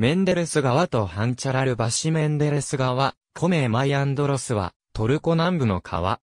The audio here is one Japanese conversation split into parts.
メンデレス川とハンチャラル橋メンデレス川、コメーマイアンドロスは、トルコ南部の川。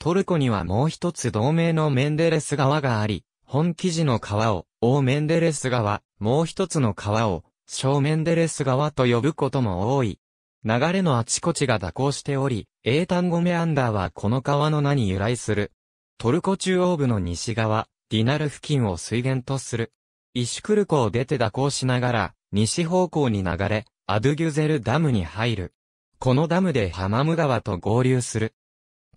トルコにはもう一つ同盟のメンデレス川があり、本記事の川を、オーメンデレス川、もう一つの川を、小メンデレス川と呼ぶことも多い。流れのあちこちが蛇行しており、英単語メアンダーはこの川の名に由来する。トルコ中央部の西側、ディナル付近を水源とする。イシュクル湖を出て蛇行しながら、西方向に流れ、アドゥギュゼルダムに入る。このダムでハマム川と合流する。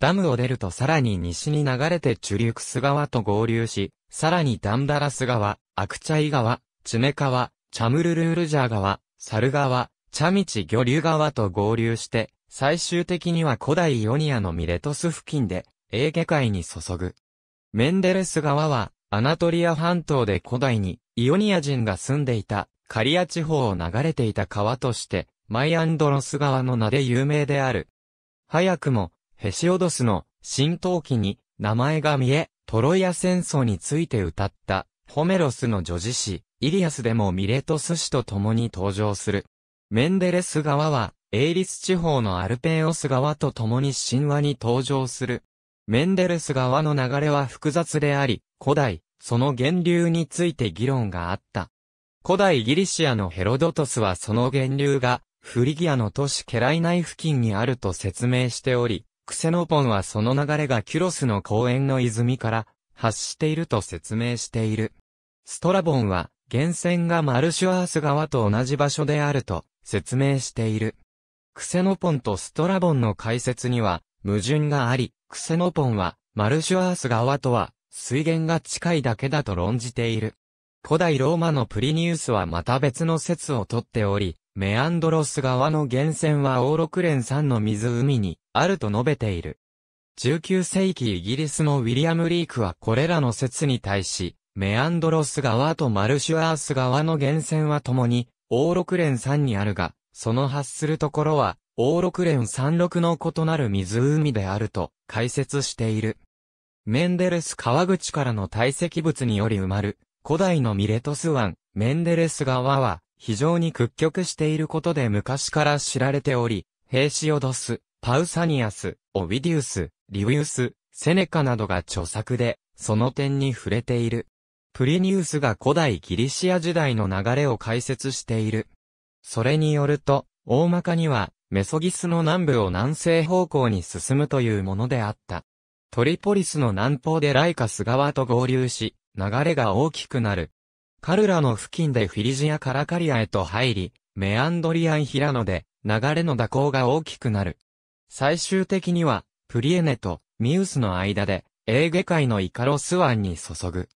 ダムを出るとさらに西に流れてチュリュクス川と合流し、さらにダンダラス川、アクチャイ川、チュメ川、チャムルルールジャー川、サル川、チャミチ魚流川と合流して、最終的には古代イオニアのミレトス付近で、エーゲ海に注ぐ。メンデレス川は、アナトリア半島で古代に、イオニア人が住んでいたカリア地方を流れていた川として、マイアンドロス川の名で有名である。早くも、ヘシオドスの新陶器に名前が見え、トロイア戦争について歌った、ホメロスの女子詩、イリアスでもミレトス氏と共に登場する。メンデレス川は、エイリス地方のアルペンオス川と共に神話に登場する。メンデレス川の流れは複雑であり、古代、その源流について議論があった。古代ギリシアのヘロドトスはその源流が、フリギアの都市ケライナイ付近にあると説明しており、クセノポンはその流れがキュロスの公園の泉から発していると説明している。ストラボンは、源泉がマルシュアース川と同じ場所であると説明している。クセノポンとストラボンの解説には矛盾があり、クセノポンはマルシュアース川とは水源が近いだけだと論じている。古代ローマのプリニウスはまた別の説をとっており、メアンドロス側の源泉はオーロクレン山の湖にあると述べている。19世紀イギリスのウィリアム・リークはこれらの説に対し、メアンドロス側とマルシュアース側の源泉は共に、オーロクレン山にあるが、その発するところは、オーロクレン山麓の異なる湖であると解説している。メンデルス川口からの堆積物により埋まる古代のミレトス湾、メンデレス川は、非常に屈曲していることで昔から知られており、ヘーシオドス、パウサニアス、オビディウス、リウィウス、セネカなどが著作で、その点に触れている。プリニウスが古代ギリシア時代の流れを解説している。それによると、大まかには、メソギスの南部を南西方向に進むというものであった。トリポリスの南方でライカス川と合流し、流れが大きくなる。カルラの付近でフィリジアカラカリアへと入り、メアンドリアンヒラノで流れの蛇行が大きくなる。最終的には、プリエネとミウスの間で、エーゲ海のイカロス湾に注ぐ。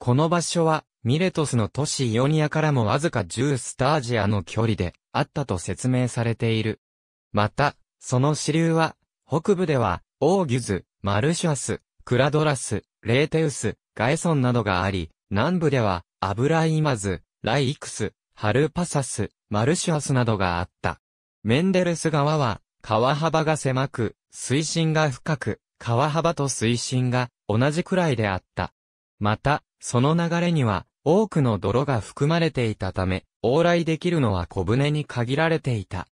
この場所は、ミレトスの都市イオニアからもわずか10スタージアの距離であったと説明されている。また、その支流は、北部では、オーギュズ、マルシャス、クラドラス、レーテウス、ガエソンなどがあり、南部では、アブライマズ、ライイクス、ハルパサス、マルシュアスなどがあった。メンデルス川は、川幅が狭く、水深が深く、川幅と水深が同じくらいであった。また、その流れには、多くの泥が含まれていたため、往来できるのは小舟に限られていた。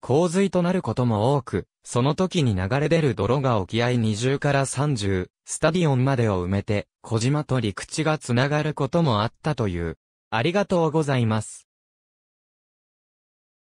洪水となることも多く、その時に流れ出る泥が沖合20から30、スタディオンまでを埋めて、小島と陸地がつながることもあったという。ありがとうございます。